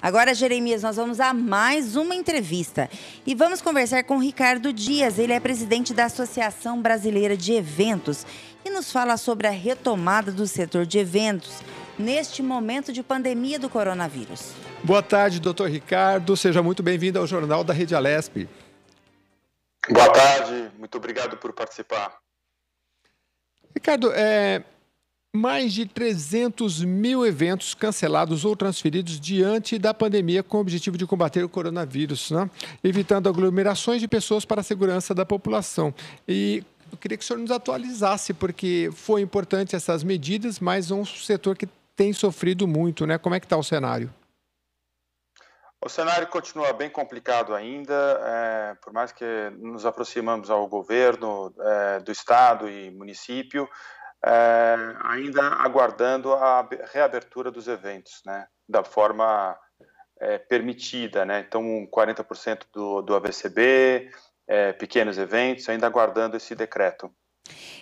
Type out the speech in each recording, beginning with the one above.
Agora, Jeremias, nós vamos a mais uma entrevista e vamos conversar com Ricardo Dias. Ele é presidente da Associação Brasileira de Eventos e nos fala sobre a retomada do setor de eventos neste momento de pandemia do coronavírus. Boa tarde, doutor Ricardo. Seja muito bem-vindo ao Jornal da Rede Alesp. Boa tarde, muito obrigado por participar. Ricardo, é, mais de 300 mil eventos cancelados ou transferidos diante da pandemia com o objetivo de combater o coronavírus, né? evitando aglomerações de pessoas para a segurança da população. E eu queria que o senhor nos atualizasse, porque foi importante essas medidas, mas um setor que tem sofrido muito, né? Como é que está o cenário? O cenário continua bem complicado ainda, é, por mais que nos aproximamos ao governo, é, do estado e município, é, ainda aguardando a reabertura dos eventos, né, da forma é, permitida, né, então 40% do, do AVCB, é, pequenos eventos, ainda aguardando esse decreto.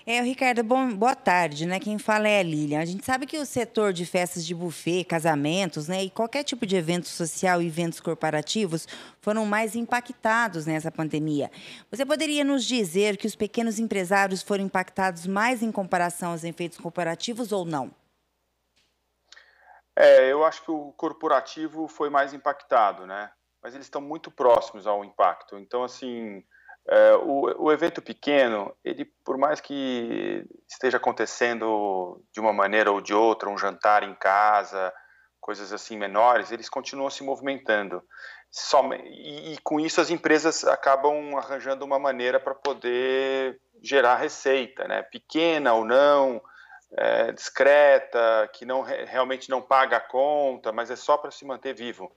É, Ricardo, bom, boa tarde, né? Quem fala é a Lilian. A gente sabe que o setor de festas de buffet, casamentos, né, e qualquer tipo de evento social e eventos corporativos foram mais impactados nessa pandemia. Você poderia nos dizer que os pequenos empresários foram impactados mais em comparação aos efeitos corporativos ou não? É, eu acho que o corporativo foi mais impactado, né? Mas eles estão muito próximos ao impacto. Então, assim, é, o, o, evento pequeno, ele, por mais que esteja acontecendo de uma maneira ou de outra, um jantar em casa, coisas assim menores, eles continuam se movimentando. e, e, com isso as empresas acabam arranjando uma maneira para poder gerar receita, né? pequena ou não, é, discreta, que não, realmente não paga a conta, mas é só para se manter vivo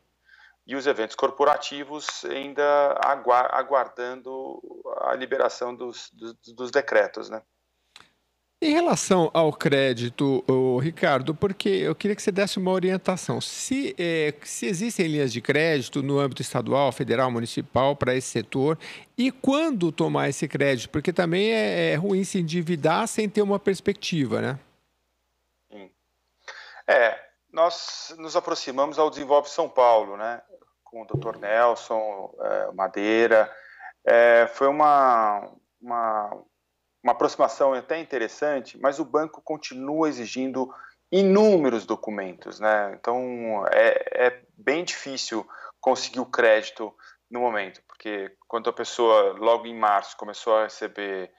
e os eventos corporativos ainda aguardando a liberação dos, dos, dos decretos, né? Em relação ao crédito, Ricardo, porque eu queria que você desse uma orientação. Se, é, se existem linhas de crédito no âmbito estadual, federal, municipal para esse setor e quando tomar esse crédito? Porque também é, é ruim se endividar sem ter uma perspectiva, né? É, nós nos aproximamos ao Desenvolve São Paulo, né? com o Dr. Nelson, é, Madeira. É, foi uma, uma, uma aproximação até interessante, mas o banco continua exigindo inúmeros documentos, né? Então é, é bem difícil conseguir o crédito no momento, porque quando a pessoa logo em março começou a receber,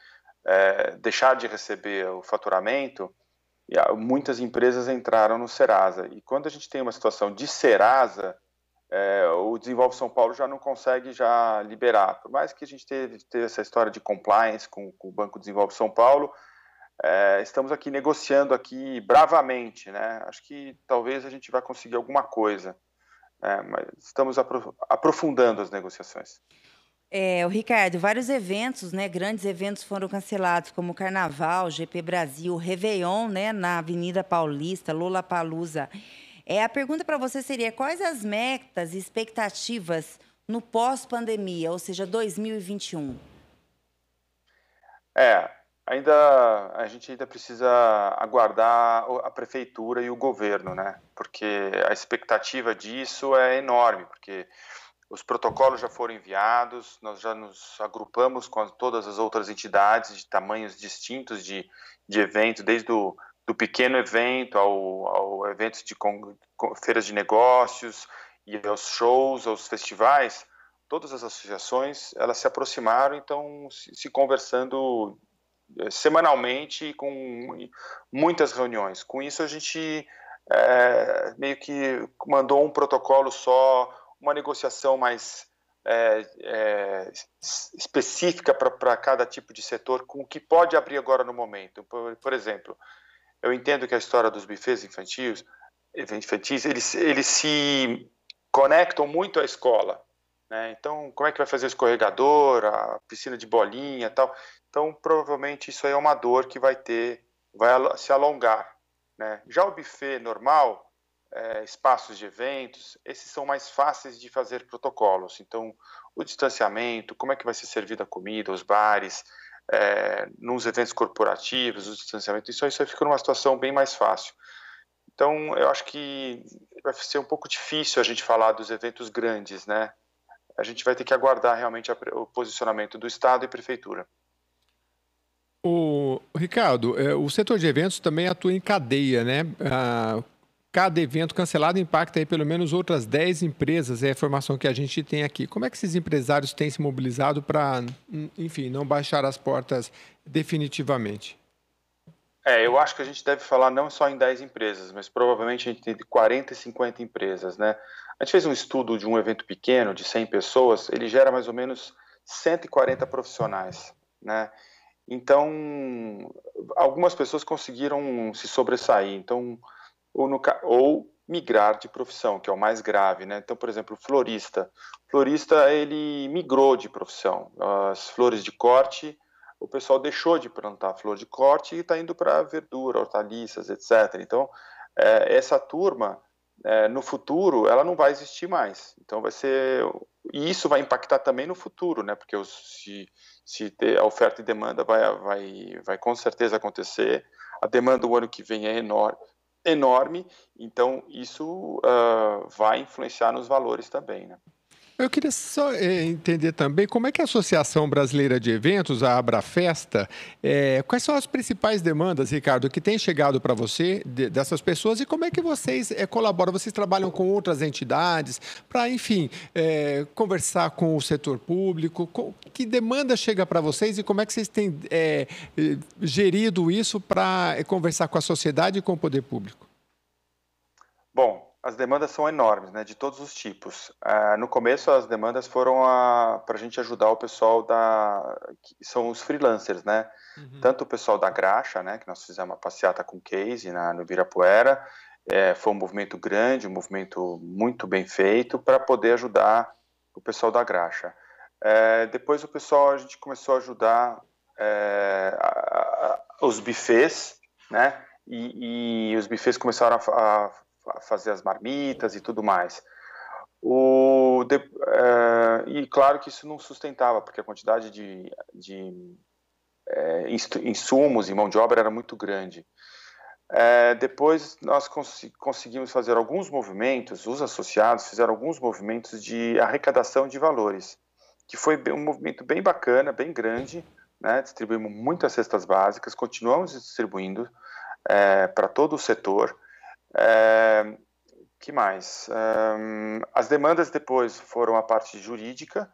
é, deixar de receber o faturamento, muitas empresas entraram no Serasa. E quando a gente tem uma situação de Serasa, é, o Desenvolve São Paulo já não consegue já liberar. Por mais que a gente teve, teve essa história de compliance com, com o Banco Desenvolve São Paulo, é, estamos aqui negociando aqui bravamente, né? Acho que talvez a gente vai conseguir alguma coisa, né? mas estamos aprofundando as negociações. É, o Ricardo, vários eventos, né, grandes eventos foram cancelados, como o Carnaval, GP Brasil, Réveillon, né, na Avenida Paulista, Lula Palusa. É, a pergunta para você seria: quais as metas e expectativas no pós-pandemia, ou seja, 2021? É, ainda a gente ainda precisa aguardar a prefeitura e o governo, né? Porque a expectativa disso é enorme, porque os protocolos já foram enviados, nós já nos agrupamos com todas as outras entidades de tamanhos distintos de, de evento, desde o do pequeno evento ao, ao evento de con, feiras de negócios e aos shows, aos festivais, todas as associações elas se aproximaram, então se, se conversando eh, semanalmente com muitas reuniões. Com isso a gente é, meio que mandou um protocolo só, uma negociação mais é, é, específica para cada tipo de setor, com o que pode abrir agora no momento. Por, por exemplo, eu entendo que a história dos bufês infantis, infantis eles, eles se conectam muito à escola. Né? Então, como é que vai fazer o escorregador, a piscina de bolinha tal? Então, provavelmente isso aí é uma dor que vai ter, vai se alongar. Né? Já o buffet normal, é, espaços de eventos, esses são mais fáceis de fazer protocolos. Então, o distanciamento, como é que vai ser servida a comida, os bares, é, nos eventos corporativos, o distanciamento, isso, isso fica numa situação bem mais fácil. Então, eu acho que vai ser um pouco difícil a gente falar dos eventos grandes, né? A gente vai ter que aguardar realmente a, o posicionamento do Estado e Prefeitura. O Ricardo, é, o setor de eventos também atua em cadeia, né? Ah, cada evento cancelado impacta aí pelo menos outras 10 empresas, é a informação que a gente tem aqui. Como é que esses empresários têm se mobilizado para, hum, enfim, não baixar as portas definitivamente? É, eu acho que a gente deve falar não só em 10 empresas, mas provavelmente a gente tem 40 e 50 empresas, né? A gente fez um estudo de um evento pequeno, de 100 pessoas, ele gera mais ou menos 140 profissionais, né? Então, algumas pessoas conseguiram se sobressair. Então, ou, no, ou migrar de profissão, que é o mais grave, né? Então, por exemplo, florista. Florista, ele migrou de profissão. As flores de corte, o pessoal deixou de plantar flor de corte e está indo para verdura, hortaliças, etc. Então, é, essa turma, é, no futuro, ela não vai existir mais. Então, vai ser... E isso vai impactar também no futuro, né? Porque os, se, se a oferta e demanda vai, vai, vai com certeza acontecer, a demanda o ano que vem é enorme, enorme, então isso uh, vai influenciar nos valores também, né? Eu queria só é, entender também como é que a Associação Brasileira de Eventos, a Abrafesta, é, quais são as principais demandas, Ricardo, que tem chegado para você de, dessas pessoas e como é que vocês é, colaboram? Vocês trabalham com outras entidades para, enfim, é, conversar com o setor público? Com, que demanda chega para vocês e como é que vocês têm gerido isso para conversar com a sociedade e com o poder público? Bom, as demandas são enormes, né, de todos os tipos. Uh, no começo, as demandas foram para a gente ajudar o pessoal da. que são os freelancers, né? Uhum. Tanto o pessoal da Graxa, né, que nós fizemos uma passeata com Case na, no Virapuera, É, foi um movimento grande, um movimento muito bem feito para poder ajudar o pessoal da Graxa. É, depois o pessoal, a gente começou a ajudar é, a, a, os bufês, né? E, e, os bufês começaram a, a fazer as marmitas e tudo mais. O, de, é, e claro que isso não sustentava, porque a quantidade de, de é, insumos e mão de obra era muito grande. É, depois nós cons conseguimos fazer alguns movimentos, os associados fizeram alguns movimentos de arrecadação de valores, que foi um movimento bem bacana, bem grande. Né? Distribuímos muitas cestas básicas, continuamos distribuindo é, para todo o setor. É, que mais? É, as demandas depois foram a parte jurídica,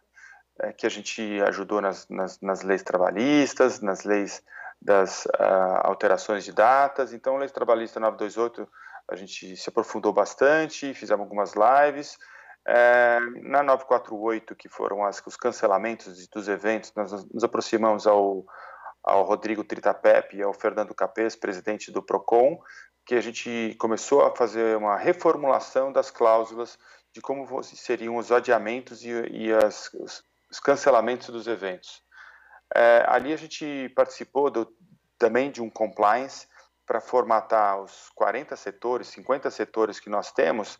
é, que a gente ajudou nas, nas, nas, leis trabalhistas, nas leis das uh, alterações de datas. Então, lei trabalhista 928 a gente se aprofundou bastante, fizemos algumas lives. É, na 948, que foram as, os cancelamentos dos eventos, nós nos aproximamos ao ao Rodrigo Tritapep e ao Fernando Capês, presidente do PROCON, que a gente começou a fazer uma reformulação das cláusulas de como seriam os adiamentos e, e as, os cancelamentos dos eventos. É, ali a gente participou do, também de um compliance para formatar os 40 setores, 50 setores que nós temos,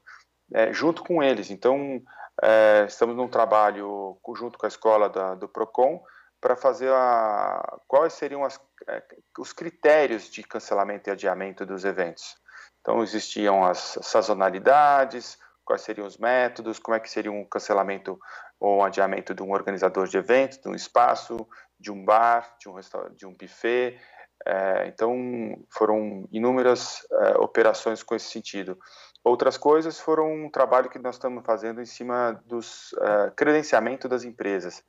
é, junto com eles. Então, é, estamos num trabalho junto com a escola da, do PROCON para fazer a, quais seriam as, é, os critérios de cancelamento e adiamento dos eventos. Então existiam as sazonalidades, quais seriam os métodos, como é que seria um cancelamento ou um adiamento de um organizador de evento, de um espaço, de um bar, de um, de um buffet. É, então foram inúmeras é, operações com esse sentido. Outras coisas foram um trabalho que nós estamos fazendo em cima do é, credenciamento das empresas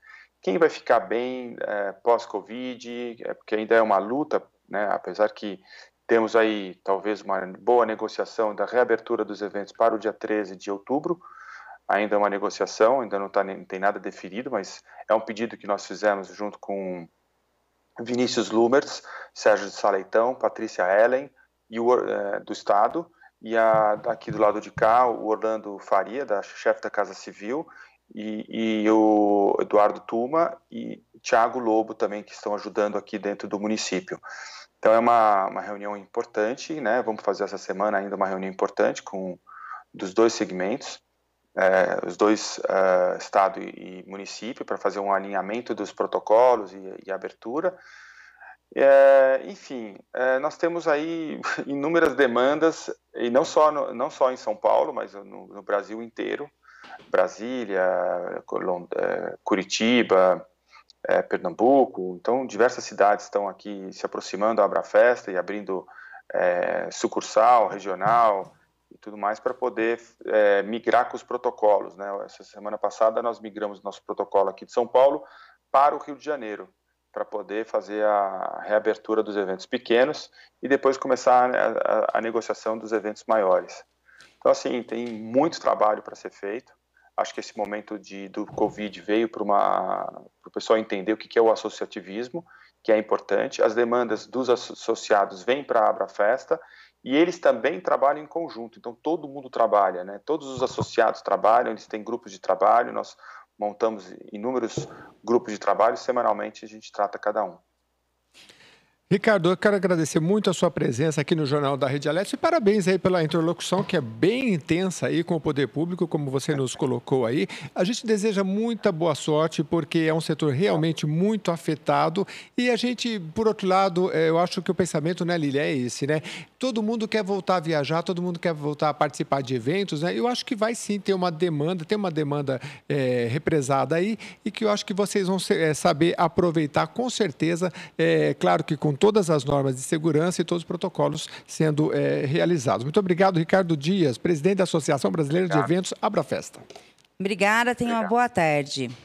quem vai ficar bem é, pós-Covid, é, porque ainda é uma luta, né, apesar que temos aí talvez uma boa negociação da reabertura dos eventos para o dia 13 de outubro, ainda é uma negociação, ainda não, tá, não tem nada definido, mas é um pedido que nós fizemos junto com Vinícius Lumers, Sérgio de Saleitão, Patrícia Helen e o, é, do Estado, e a, aqui do lado de cá, o Orlando Faria, da chefe da Casa Civil, e, e o Eduardo Tuma e Tiago Lobo também, que estão ajudando aqui dentro do município. Então é uma, uma reunião importante, né? Vamos fazer essa semana ainda uma reunião importante com dos dois segmentos, é, os dois é, estado e, município, para fazer um alinhamento dos protocolos e, e abertura. É, enfim, é, nós temos aí inúmeras demandas e não só no, não só em São Paulo, mas no, no Brasil inteiro. Brasília, eh, Curitiba, é, Pernambuco, então diversas cidades estão aqui se aproximando da Abrafesta e abrindo é, sucursal, regional e tudo mais para poder é, migrar com os protocolos. Né? Essa semana passada nós migramos nosso protocolo aqui de São Paulo para o Rio de Janeiro para poder fazer a reabertura dos eventos pequenos e depois começar né, a, a, a negociação dos eventos maiores. Então assim tem muito trabalho para ser feito Acho que esse momento de, do Covid veio para o pessoal entender o que, que é o associativismo, que é importante. As demandas dos associados vêm para a Abra Festa e eles também trabalham em conjunto. Então todo mundo trabalha, né? Todos os associados trabalham, eles têm grupos de trabalho. Nós montamos inúmeros grupos de trabalho semanalmente a gente trata cada um. Ricardo, eu quero agradecer muito a sua presença aqui no Jornal da Rede Alerta e parabéns aí pela interlocução que é bem intensa aí com o poder público, como você nos colocou aí. A gente deseja muita boa sorte porque é um setor realmente muito afetado e a gente, por outro lado, é, eu acho que o pensamento, né, Lili, é esse, né? Todo mundo quer voltar a viajar, todo mundo quer voltar a participar de eventos, né? Eu acho que vai sim ter uma demanda, ter uma demanda é, represada aí e que eu acho que vocês vão é, saber aproveitar com certeza, é, claro que com todas as normas de segurança e todos os protocolos sendo é, realizados. Muito obrigado, Ricardo Dias, presidente da Associação Brasileira de Eventos Abra Festa. Obrigada, tenha uma boa tarde.